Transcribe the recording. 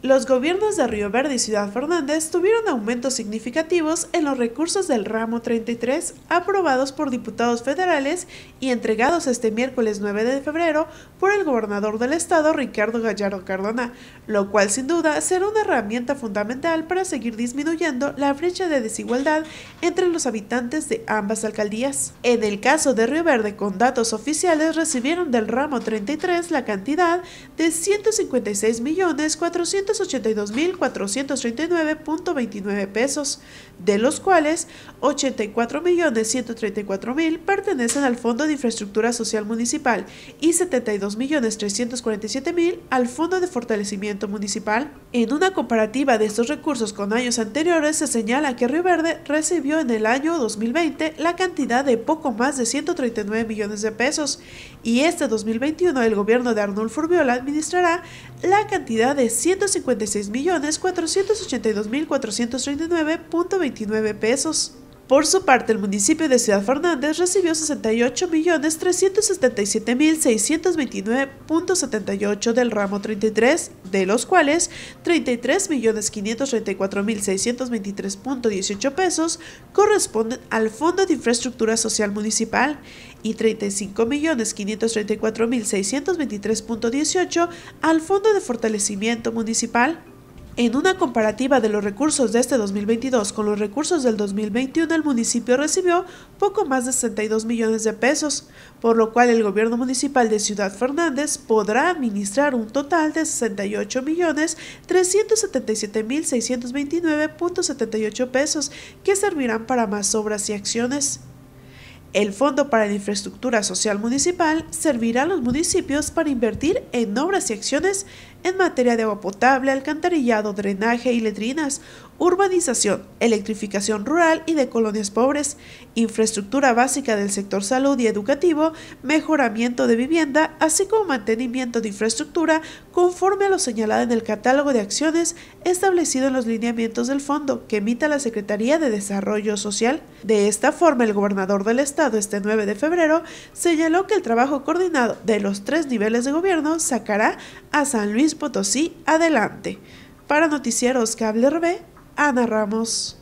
Los gobiernos de Río Verde y Ciudad Fernández tuvieron aumentos significativos en los recursos del ramo 33 aprobados por diputados federales y entregados este miércoles 9 de febrero por el gobernador del estado Ricardo Gallardo Cardona, lo cual sin duda será una herramienta fundamental para seguir disminuyendo la brecha de desigualdad entre los habitantes de ambas alcaldías. En el caso de Río Verde, con datos oficiales recibieron del ramo 33 la cantidad de 156 millones 400 282.439.29 pesos, de los cuales 84.134.000 pertenecen al Fondo de Infraestructura Social Municipal y 72.347.000 al Fondo de Fortalecimiento Municipal. En una comparativa de estos recursos con años anteriores, se señala que Río Verde recibió en el año 2020 la cantidad de poco más de 139 millones de pesos y este 2021 el gobierno de Arnulfo Urbiola administrará la cantidad de 150 cincuenta seis millones cuatrocientos ochenta y dos mil cuatrocientos treinta y nueve punto veintinueve pesos por su parte, el municipio de Ciudad Fernández recibió 68.377.629.78 del ramo 33, de los cuales 33.534.623.18 pesos corresponden al Fondo de Infraestructura Social Municipal y 35.534.623.18 al Fondo de Fortalecimiento Municipal. En una comparativa de los recursos de este 2022 con los recursos del 2021, el municipio recibió poco más de 62 millones de pesos, por lo cual el gobierno municipal de Ciudad Fernández podrá administrar un total de 68 millones 377 mil 629.78 pesos que servirán para más obras y acciones. El Fondo para la Infraestructura Social Municipal servirá a los municipios para invertir en obras y acciones en materia de agua potable, alcantarillado, drenaje y letrinas, urbanización, electrificación rural y de colonias pobres, infraestructura básica del sector salud y educativo, mejoramiento de vivienda, así como mantenimiento de infraestructura conforme a lo señalado en el catálogo de acciones establecido en los lineamientos del fondo que emita la Secretaría de Desarrollo Social. De esta forma, el gobernador del estado este 9 de febrero señaló que el trabajo coordinado de los tres niveles de gobierno sacará a San Luis Potosí, adelante. Para Noticieros Cable RB, Ana Ramos.